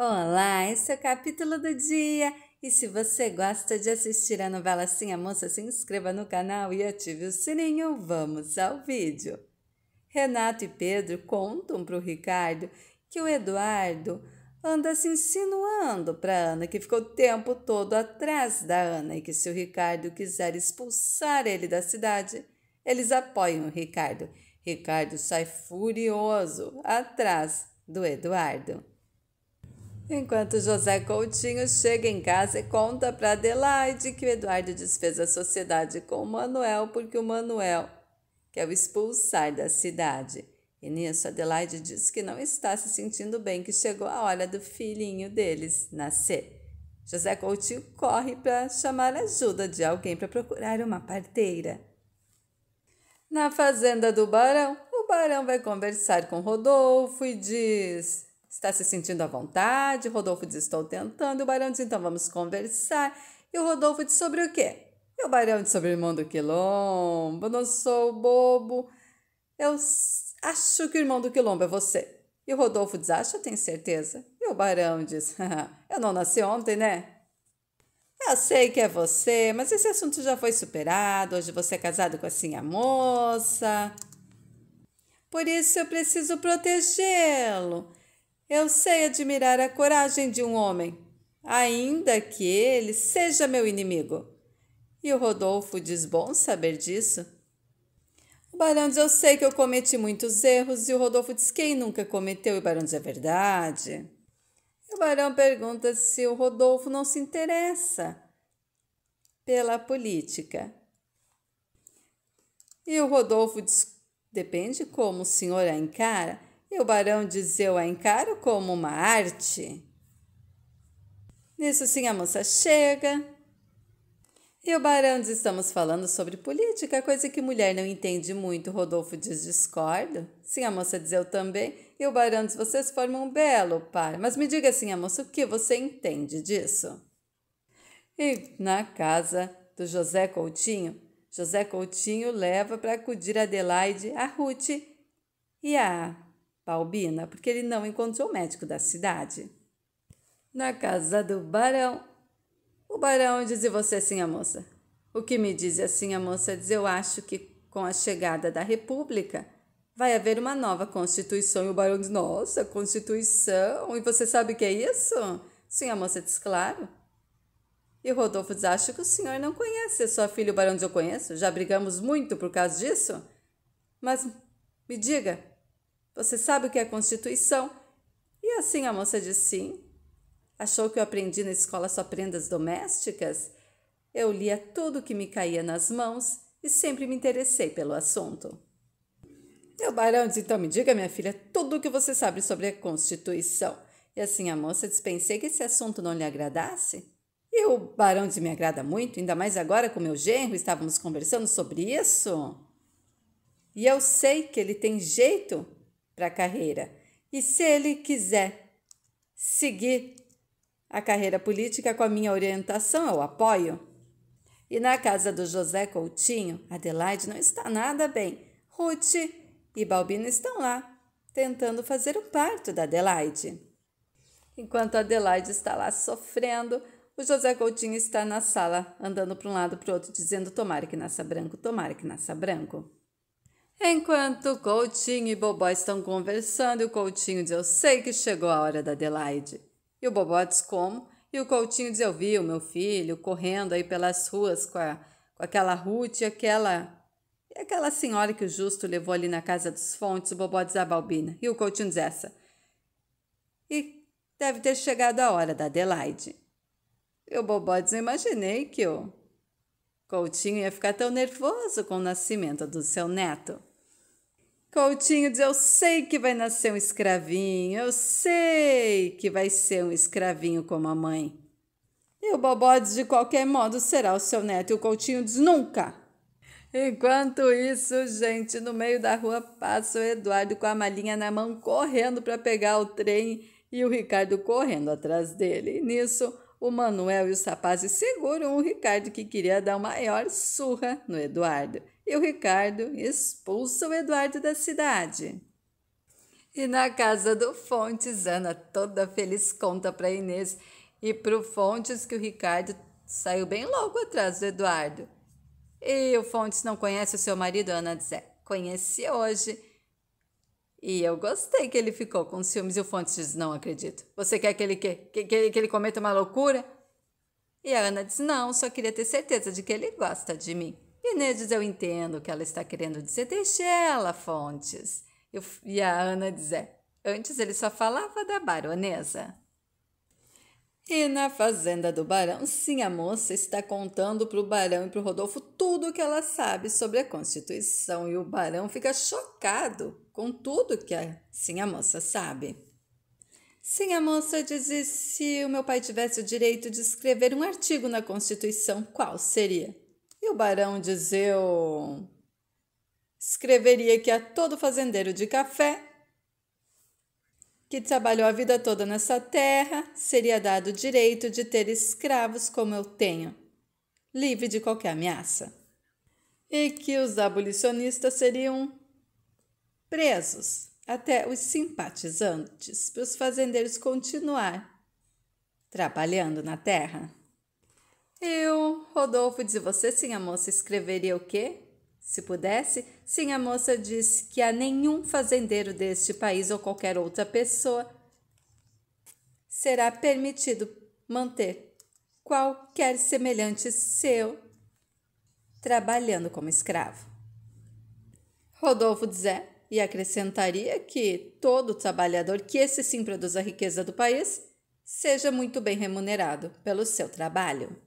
Olá, esse é o capítulo do dia. E se você gosta de assistir a novela Sim a Moça, se inscreva no canal e ative o sininho. Vamos ao vídeo. Renato e Pedro contam para o Ricardo que o Eduardo anda se insinuando para Ana, que ficou o tempo todo atrás da Ana e que se o Ricardo quiser expulsar ele da cidade, eles apoiam o Ricardo. Ricardo sai furioso atrás do Eduardo. Enquanto José Coutinho chega em casa e conta para Adelaide que o Eduardo desfez a sociedade com o Manuel porque o Manuel quer o expulsar da cidade. E nisso Adelaide diz que não está se sentindo bem, que chegou a hora do filhinho deles nascer. José Coutinho corre para chamar a ajuda de alguém para procurar uma parteira. Na fazenda do Barão, o Barão vai conversar com Rodolfo e diz: Está se sentindo à vontade? Rodolfo diz: Estou tentando. O Barão diz: Então vamos conversar. E o Rodolfo diz: Sobre o quê? E o Barão diz: Sobre o irmão do Quilombo. Não sou bobo. Eu acho que o irmão do Quilombo é você. E o Rodolfo diz: Acha, tem certeza? E o Barão diz: Eu não nasci ontem, né? Eu sei que é você, mas esse assunto já foi superado. Hoje você é casado com assim a moça. Por isso eu preciso protegê-lo. Eu sei admirar a coragem de um homem, ainda que ele seja meu inimigo. E o Rodolfo diz bom saber disso. O Barão diz: Eu sei que eu cometi muitos erros. E o Rodolfo diz: Quem nunca cometeu? E o Barão diz: É verdade. E o Barão pergunta se o Rodolfo não se interessa pela política. E o Rodolfo diz: Depende como o senhor a encara e o barão diz eu a encaro como uma arte. Nisso sim a moça chega. E o barão diz: estamos falando sobre política, coisa que mulher não entende muito. Rodolfo diz: discordo. Sim, a moça diz: eu também. E o barão diz: vocês formam um belo par. Mas me diga assim, a moça, o que você entende disso? E na casa do José Coutinho, José Coutinho leva para acudir Adelaide a Ruth e a Balbina porque ele não encontrou o médico da cidade. Na casa do barão. O barão diz e você sim, a moça. O que me diz assim a moça diz eu acho que com a chegada da república vai haver uma nova constituição. E o barão diz, nossa, constituição. E você sabe o que é isso? Sim, a moça diz, claro. E Rodolfo diz, acho que o senhor não conhece sua filha, o barão diz, eu conheço. Já brigamos muito por causa disso. Mas me diga, você sabe o que é Constituição? E assim a moça disse sim. Achou que eu aprendi na escola só prendas domésticas? Eu lia tudo o que me caía nas mãos e sempre me interessei pelo assunto. Meu barão, então me diga, minha filha, tudo o que você sabe sobre a Constituição. E assim a moça dispensei que esse assunto não lhe agradasse. E o barão me agrada muito, ainda mais agora com meu genro, estávamos conversando sobre isso. E eu sei que ele tem jeito para a carreira. E se ele quiser seguir a carreira política com a minha orientação, eu apoio. E na casa do José Coutinho, Adelaide não está nada bem. Ruth e Balbino estão lá, tentando fazer o parto da Adelaide. Enquanto Adelaide está lá sofrendo, o José Coutinho está na sala, andando para um lado para o outro, dizendo: Tomara que nasça branco, tomara que nasça branco. Enquanto o Coutinho e Bobó estão conversando, o Coutinho diz: Eu sei que chegou a hora da Adelaide. E o Bobó diz: Como? E o Coutinho diz: Eu vi o meu filho correndo aí pelas ruas com, a, com aquela Ruth e aquela. E aquela senhora que o Justo levou ali na casa dos Fontes, o Bobó diz a Balbina. E o Coutinho diz essa. E deve ter chegado a hora da Adelaide. E o Bobó diz: Imaginei que o Coutinho ia ficar tão nervoso com o nascimento do seu neto. Coutinho diz: Eu sei que vai nascer um escravinho, eu sei que vai ser um escravinho como a mãe. E o Bobó diz: De qualquer modo será o seu neto. E o Coutinho diz: Nunca. Enquanto isso, gente, no meio da rua passa o Eduardo com a malinha na mão, correndo para pegar o trem e o Ricardo correndo atrás dele. E nisso, o Manuel e os rapazes seguram o Ricardo, que queria dar uma maior surra no Eduardo e o Ricardo expulsa o Eduardo da cidade. E na casa do Fontes, Ana, toda feliz, conta para Inês e para o Fontes que o Ricardo saiu bem logo atrás do Eduardo. E o Fontes não conhece o seu marido, Ana diz: é, conheci hoje. E eu gostei que ele ficou com ciúmes e o Fontes diz: Não acredito. Você quer que ele, que, que, que, ele cometa uma loucura? E a Ana diz: Não, só queria ter certeza de que ele gosta de mim. Né, Inês eu entendo o que ela está querendo dizer, deixe ela, Fontes. Eu, e a Ana diz, é, antes ele só falava da baronesa. E na fazenda do barão, sim, a moça está contando para o barão e para o Rodolfo tudo o que ela sabe sobre a Constituição. E o barão fica chocado com tudo que a sim, a moça sabe. Sim, a moça e se o meu pai tivesse o direito de escrever um artigo na Constituição, qual seria? E o barão dizeu: escreveria que a todo fazendeiro de café que trabalhou a vida toda nessa terra seria dado o direito de ter escravos como eu tenho, livre de qualquer ameaça. E que os abolicionistas seriam presos, até os simpatizantes, para os fazendeiros continuar trabalhando na terra. Eu, Rodolfo, diz você, sim, a moça, escreveria o quê? Se pudesse, sim, a moça disse que a nenhum fazendeiro deste país ou qualquer outra pessoa será permitido manter qualquer semelhante seu trabalhando como escravo. Rodolfo diz é e acrescentaria que todo trabalhador que esse sim produz a riqueza do país seja muito bem remunerado pelo seu trabalho.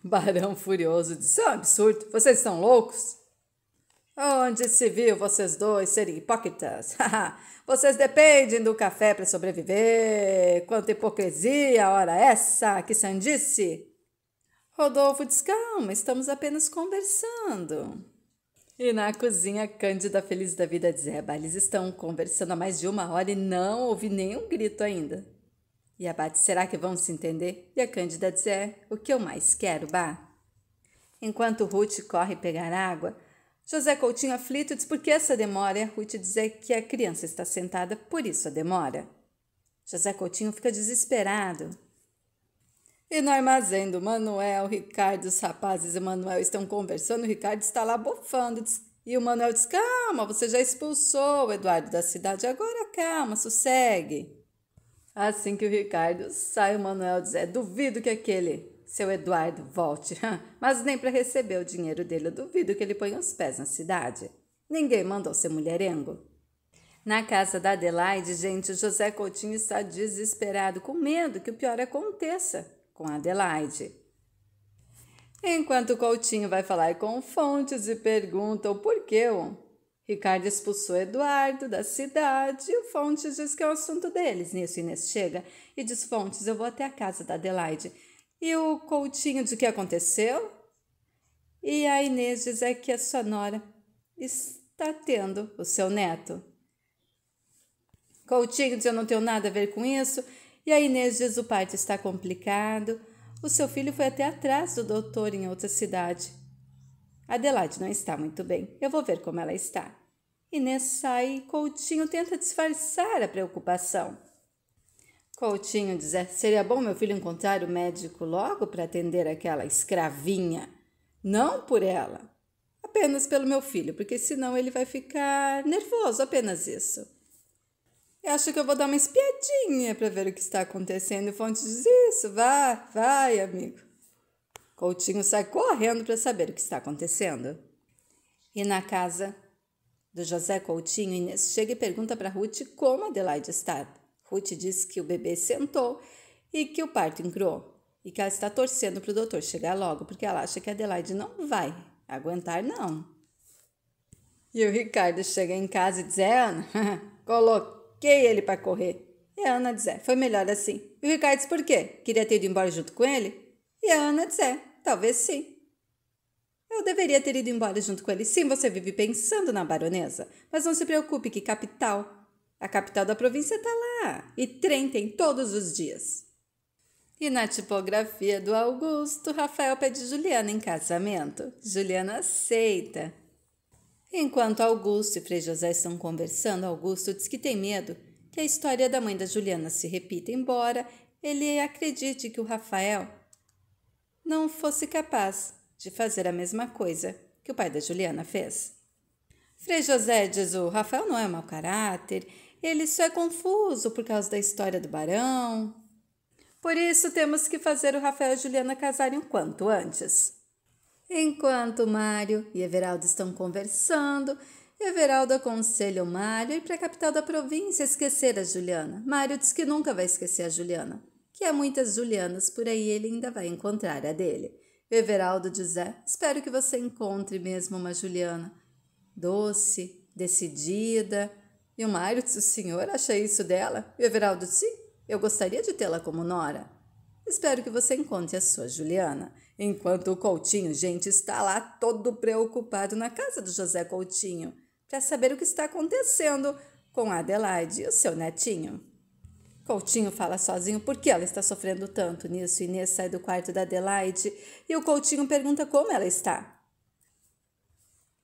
Barão furioso disse: é um absurdo, vocês são loucos? Onde se viu vocês dois serem hipócritas? vocês dependem do café para sobreviver. Quanta hipocrisia, ora essa, que sandice! Rodolfo diz: Calma, estamos apenas conversando. E na cozinha, Cândida feliz da vida diz: É, eles estão conversando há mais de uma hora e não ouvi nenhum grito ainda. E a Bate, será que vão se entender? E a Cândida diz, é, o que eu mais quero, Bá? Enquanto Ruth corre pegar água, José Coutinho aflito diz, por que essa demora? E a Ruth diz é que a criança está sentada, por isso a demora. José Coutinho fica desesperado. E no armazém do Manuel, Ricardo, os rapazes e Manuel estão conversando, o Ricardo está lá bofando, diz, e o Manuel diz: Calma, você já expulsou o Eduardo da cidade, agora calma, sossegue. Assim que o Ricardo sai, o Manuel diz: é, duvido que aquele seu Eduardo volte, mas nem para receber o dinheiro dele, eu duvido que ele ponha os pés na cidade. Ninguém mandou ser mulherengo. Na casa da Adelaide, gente, José Coutinho está desesperado, com medo que o pior aconteça com a Adelaide. Enquanto Coutinho vai falar com fontes e pergunta o porquê Ricardo expulsou Eduardo da cidade. O Fontes diz que é o assunto deles. Nisso, Inês chega e diz: Fontes, eu vou até a casa da Adelaide. E o Coutinho de que aconteceu? E a Inês diz é que a sua nora está tendo o seu neto. Coutinho diz: Eu não tenho nada a ver com isso. E a Inês diz: O parto está complicado. O seu filho foi até atrás do doutor em outra cidade. Adelaide não está muito bem. Eu vou ver como ela está. Inês sai e Coutinho tenta disfarçar a preocupação. Coutinho diz: é, Seria bom meu filho encontrar o médico logo para atender aquela escravinha. Não por ela, apenas pelo meu filho, porque senão ele vai ficar nervoso, apenas isso. Eu acho que eu vou dar uma espiadinha para ver o que está acontecendo. Fonte diz: Isso, vai, vai, amigo. Coutinho sai correndo para saber o que está acontecendo. E na casa, do José Coutinho, Inês chega e pergunta para Ruth como Adelaide está. Ruth diz que o bebê sentou e que o parto encruou e que ela está torcendo para o doutor chegar logo, porque ela acha que Adelaide não vai aguentar, não. E o Ricardo chega em casa e diz: É, Ana, coloquei ele para correr. E a Ana diz: é, Foi melhor assim. E o Ricardo diz: Por quê? Queria ter ido embora junto com ele? E a Ana diz: é, Talvez sim. Eu deveria ter ido embora junto com ele. Sim, você vive pensando na baronesa. Mas não se preocupe, que capital. A capital da província está lá. E trem tem todos os dias. E na tipografia do Augusto, Rafael pede Juliana em casamento. Juliana aceita. Enquanto Augusto e Frei José estão conversando, Augusto diz que tem medo que a história da mãe da Juliana se repita, embora ele acredite que o Rafael não fosse capaz de fazer a mesma coisa que o pai da Juliana fez. Frei José diz: o Rafael não é mau caráter, ele só é confuso por causa da história do barão. Por isso, temos que fazer o Rafael e a Juliana casarem o quanto antes. Enquanto Mário e Everaldo estão conversando, Everaldo aconselha o Mário ir para a capital da província esquecer a Juliana. Mário diz que nunca vai esquecer a Juliana, que há muitas Julianas por aí ele ainda vai encontrar a dele. Everaldo José, espero que você encontre mesmo uma Juliana. Doce, decidida. E o Mário disse: O senhor acha isso dela? E o Everaldo Sim, eu gostaria de tê-la como Nora. Espero que você encontre a sua Juliana. Enquanto o Coutinho, gente, está lá todo preocupado na casa do José Coutinho para saber o que está acontecendo com Adelaide e o seu netinho. Coutinho fala sozinho por que ela está sofrendo tanto. Nisso, Inês sai do quarto da Adelaide e o Coutinho pergunta como ela está.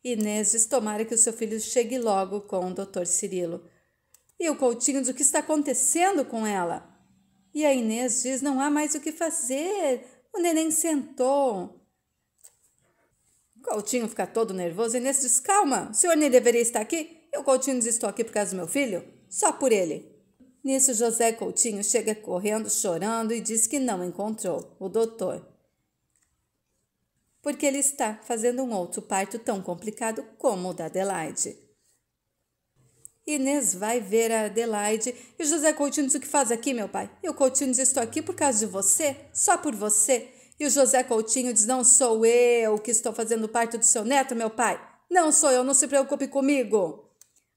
Inês diz tomara que o seu filho chegue logo com o Dr. Cirilo. E o Coutinho diz o que está acontecendo com ela? E a Inês diz não há mais o que fazer. O neném sentou. Coutinho fica todo nervoso e Inês diz calma, o senhor nem deveria estar aqui. E o Coutinho diz estou aqui por causa do meu filho, só por ele. Nisso, José Coutinho chega correndo, chorando e diz que não encontrou o doutor. Porque ele está fazendo um outro parto tão complicado como o da Adelaide. Inês vai ver a Adelaide e José Coutinho diz: O que faz aqui, meu pai? E o Coutinho diz: Estou aqui por causa de você, só por você. E o José Coutinho diz: Não sou eu que estou fazendo parto do seu neto, meu pai. Não sou eu, não se preocupe comigo.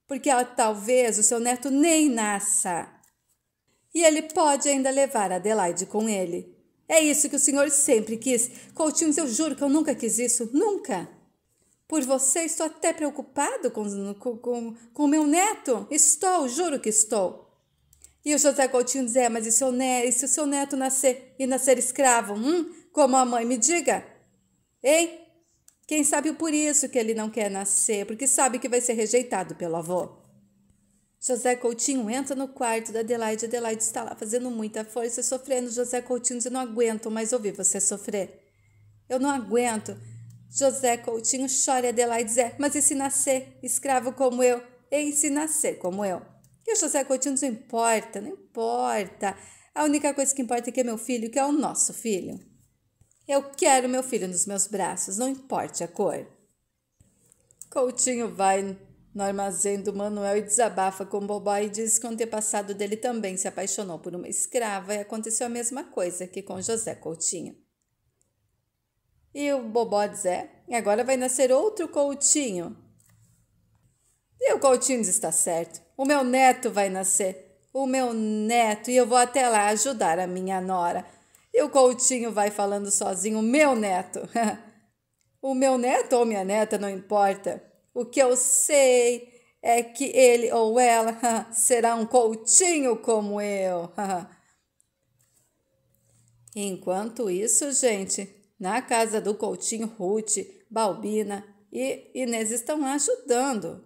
Porque ó, talvez o seu neto nem nasça. E ele pode ainda levar Adelaide com ele. É isso que o senhor sempre quis. Coutinho, eu juro que eu nunca quis isso. Nunca. Por você, estou até preocupado com o com, com, com, meu neto. Estou, juro que estou. E o José Coutinho diz: é, mas e, seu ne e se o seu neto nascer e nascer escravo? Hum? Como a mãe me diga? Hein? Quem sabe por isso que ele não quer nascer, porque sabe que vai ser rejeitado pelo avô. José Coutinho entra no quarto da Adelaide. Adelaide está lá fazendo muita força, sofrendo. José Coutinho diz: Eu não aguento mais ouvir você sofrer. Eu não aguento. José Coutinho chora Adelaide diz: é, Mas e se nascer escravo como eu? E se nascer como eu? E o José Coutinho diz: Não importa, não importa. A única coisa que importa é que é meu filho, que é o nosso filho. Eu quero meu filho nos meus braços, não importa a cor. Coutinho vai no armazém do Manuel e desabafa com o Bobó e diz que o passado dele também se apaixonou por uma escrava e aconteceu a mesma coisa que com José Coutinho. E o Bobó diz: é, agora vai nascer outro Coutinho. E o Coutinho diz: está certo, o meu neto vai nascer, o meu neto, e eu vou até lá ajudar a minha nora. E o Coutinho vai falando sozinho: meu neto. o meu neto ou minha neta, não importa. O que eu sei é que ele ou ela será um coutinho como eu. Enquanto isso, gente, na casa do Coutinho, Ruth, Balbina e Inês estão ajudando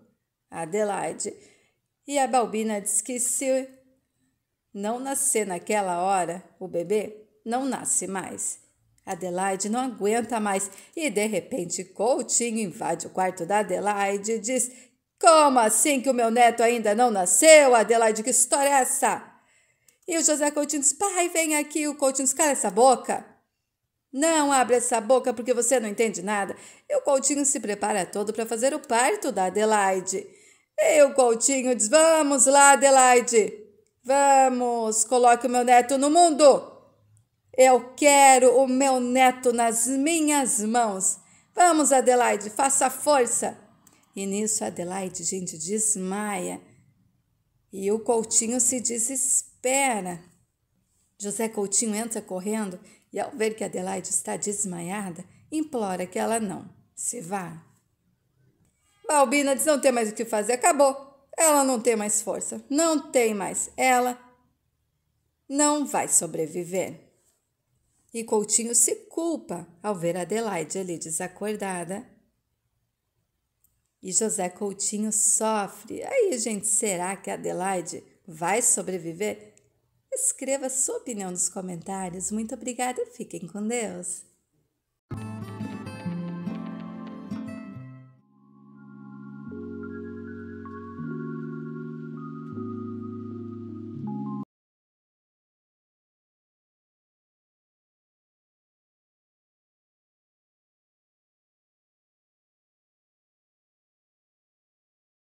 Adelaide. E a Balbina diz que se não nascer naquela hora, o bebê não nasce mais. Adelaide não aguenta mais e de repente Coutinho invade o quarto da Adelaide e diz: Como assim que o meu neto ainda não nasceu? Adelaide, que história é essa? E o José Coutinho diz: Pai, vem aqui. O Coutinho diz: Cala essa boca. Não abre essa boca porque você não entende nada. E o Coutinho se prepara todo para fazer o parto da Adelaide. E o Coutinho diz: Vamos lá, Adelaide. Vamos, coloque o meu neto no mundo. Eu quero o meu neto nas minhas mãos. Vamos, Adelaide, faça força. E nisso Adelaide, gente, desmaia. E o Coutinho se desespera. José Coutinho entra correndo e, ao ver que Adelaide está desmaiada, implora que ela não se vá. Balbina diz: não tem mais o que fazer, acabou. Ela não tem mais força, não tem mais. Ela não vai sobreviver e Coutinho se culpa ao ver Adelaide ali desacordada. E José Coutinho sofre. Aí, gente, será que Adelaide vai sobreviver? Escreva sua opinião nos comentários. Muito obrigada e fiquem com Deus.